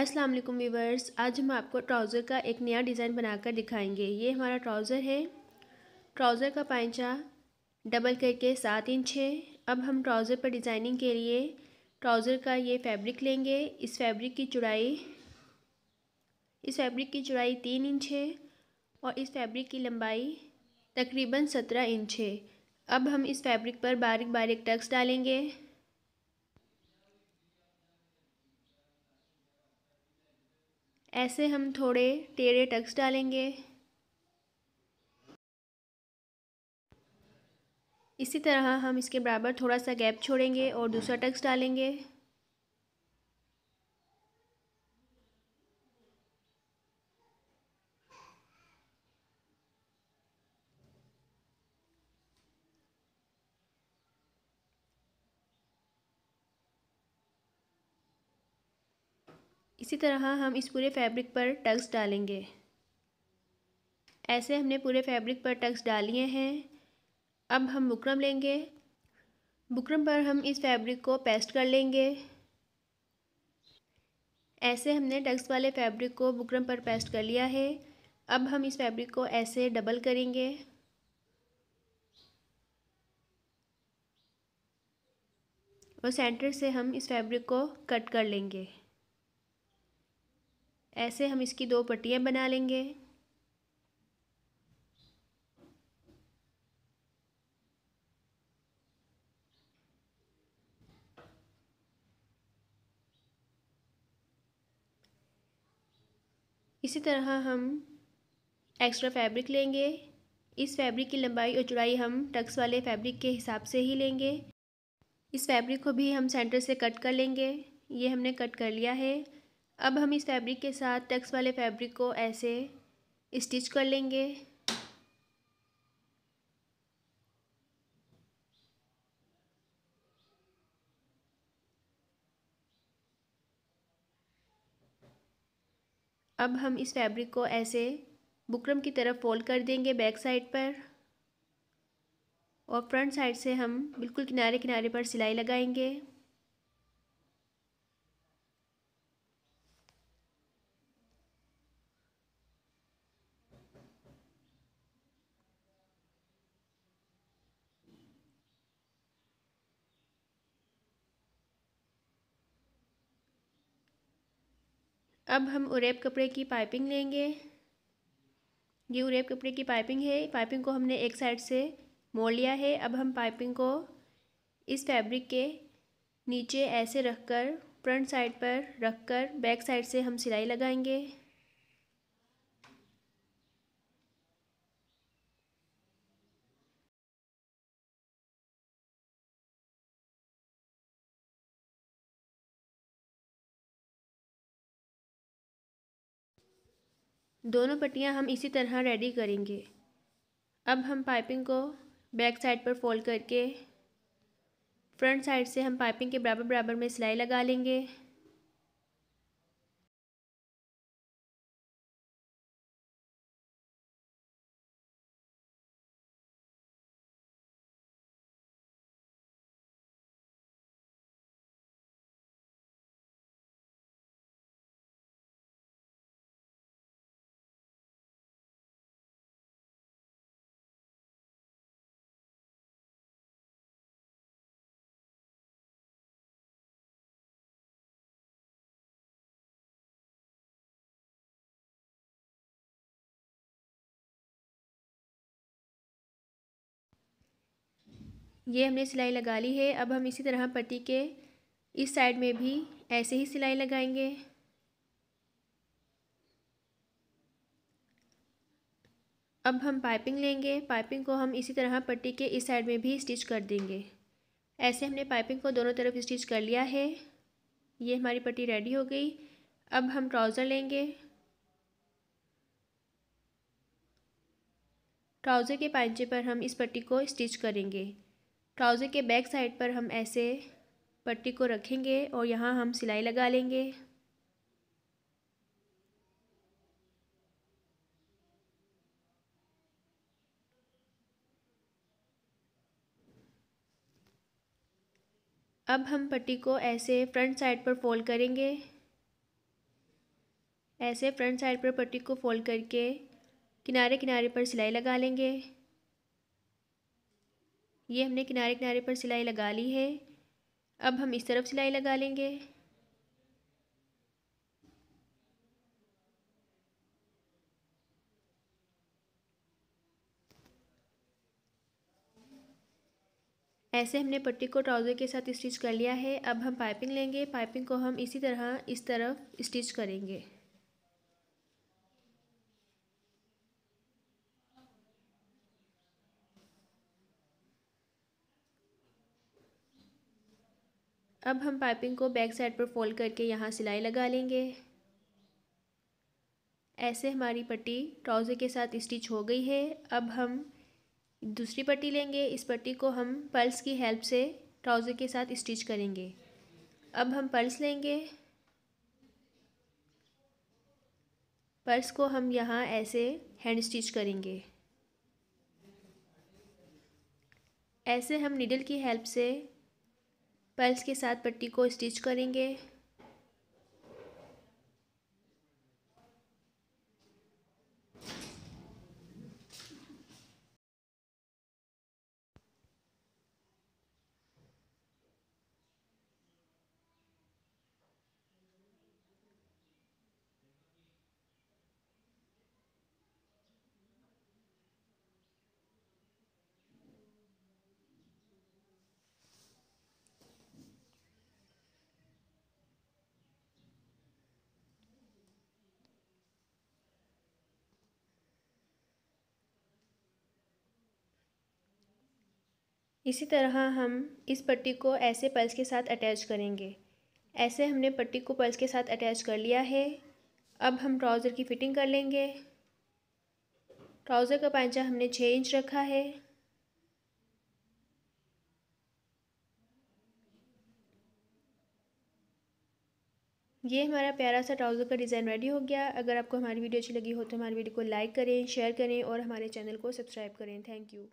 अस्सलाम वालेकुम वीवर्स आज हम आपको ट्राउज़र का एक नया डिज़ाइन बनाकर दिखाएंगे ये हमारा ट्राउज़र है ट्राउज़र का पाइचा डबल करके सात इंच है अब हम ट्राउज़र पर डिज़ाइनिंग के लिए ट्राउज़र का ये फैब्रिक लेंगे इस फैब्रिक की चौड़ाई इस फैब्रिक की चौड़ाई तीन इंच है और इस फैब्रिक की लंबाई तकरीबन सत्रह इंच है अब हम इस फैब्रिक पर बारीक बारीक टक्स डालेंगे ऐसे हम थोड़े टेढ़े टक्स डालेंगे इसी तरह हम इसके बराबर थोड़ा सा गैप छोड़ेंगे और दूसरा टक्स डालेंगे इसी तरह हम इस पूरे फैब्रिक पर टक्स डालेंगे ऐसे हमने पूरे फैब्रिक पर टक्स डालिए हैं अब हम बुकरम लेंगे बुकरम पर हम इस फैब्रिक को पेस्ट कर लेंगे ऐसे हमने टक्स वाले फैब्रिक को बुकरम पर पेस्ट कर लिया है अब हम इस फैब्रिक को ऐसे डबल करेंगे और सेंटर से हम इस फैब्रिक को कट कर लेंगे ऐसे हम इसकी दो पट्टियाँ बना लेंगे इसी तरह हम एक्स्ट्रा फैब्रिक लेंगे इस फैब्रिक की लंबाई और चौड़ाई हम टक्स वाले फैब्रिक के हिसाब से ही लेंगे इस फैब्रिक को भी हम सेंटर से कट कर लेंगे ये हमने कट कर लिया है अब हम इस फैब्रिक के साथ टक्स वाले फैब्रिक को ऐसे स्टिच कर लेंगे अब हम इस फैब्रिक को ऐसे बुकरम की तरफ फोल्ड कर देंगे बैक साइड पर और फ्रंट साइड से हम बिल्कुल किनारे किनारे पर सिलाई लगाएंगे अब हम उरेब कपड़े की पाइपिंग लेंगे ये उरेप कपड़े की पाइपिंग है पाइपिंग को हमने एक साइड से मोड़ लिया है अब हम पाइपिंग को इस फैब्रिक के नीचे ऐसे रखकर फ्रंट साइड पर रखकर बैक साइड से हम सिलाई लगाएंगे दोनों पट्टियाँ हम इसी तरह रेडी करेंगे अब हम पाइपिंग को बैक साइड पर फोल्ड करके फ्रंट साइड से हम पाइपिंग के बराबर बराबर में सिलाई लगा लेंगे ये हमने सिलाई लगा ली है अब हम इसी तरह पट्टी के इस साइड में भी ऐसे ही सिलाई लगाएंगे अब हम पाइपिंग लेंगे पाइपिंग को हम इसी तरह पट्टी के इस साइड में भी स्टिच कर देंगे ऐसे हमने पाइपिंग को दोनों तरफ स्टिच कर लिया है ये हमारी पट्टी रेडी हो गई अब हम ट्राउज़र लेंगे ट्राउज़र के पांचे पर हम इस पट्टी को स्टिच करेंगे ट्राउज़र के बैक साइड पर हम ऐसे पट्टी को रखेंगे और यहाँ हम सिलाई लगा लेंगे अब हम पट्टी को ऐसे फ्रंट साइड पर फोल्ड करेंगे ऐसे फ्रंट साइड पर पट्टी को फोल्ड करके किनारे किनारे पर सिलाई लगा लेंगे ये हमने किनारे किनारे पर सिलाई लगा ली है अब हम इस तरफ सिलाई लगा लेंगे ऐसे हमने पट्टी को ट्राउज़र के साथ स्टिच कर लिया है अब हम पाइपिंग लेंगे पाइपिंग को हम इसी तरह इस तरफ स्टिच करेंगे अब हम पाइपिंग को बैक साइड पर फोल्ड करके यहाँ सिलाई लगा लेंगे ऐसे हमारी पट्टी ट्राउज़र के साथ स्टिच हो गई है अब हम दूसरी पट्टी लेंगे इस पट्टी को हम पल्स की हेल्प से ट्राउज़र के साथ स्टिच करेंगे अब हम पल्स लेंगे पर्स को हम यहाँ ऐसे हैंड स्टिच करेंगे ऐसे हम निडल की हेल्प से पर्ल्स के साथ पट्टी को स्टिच करेंगे इसी तरह हम इस पट्टी को ऐसे पल्स के साथ अटैच करेंगे ऐसे हमने पट्टी को पल्स के साथ अटैच कर लिया है अब हम ट्राउज़र की फ़िटिंग कर लेंगे ट्राउज़र का पैंचा हमने छः इंच रखा है ये हमारा प्यारा सा ट्राउज़र का डिज़ाइन रेडी हो गया अगर आपको हमारी वीडियो अच्छी लगी हो तो हमारी वीडियो को लाइक करें शेयर करें और हमारे चैनल को सब्सक्राइब करें थैंक यू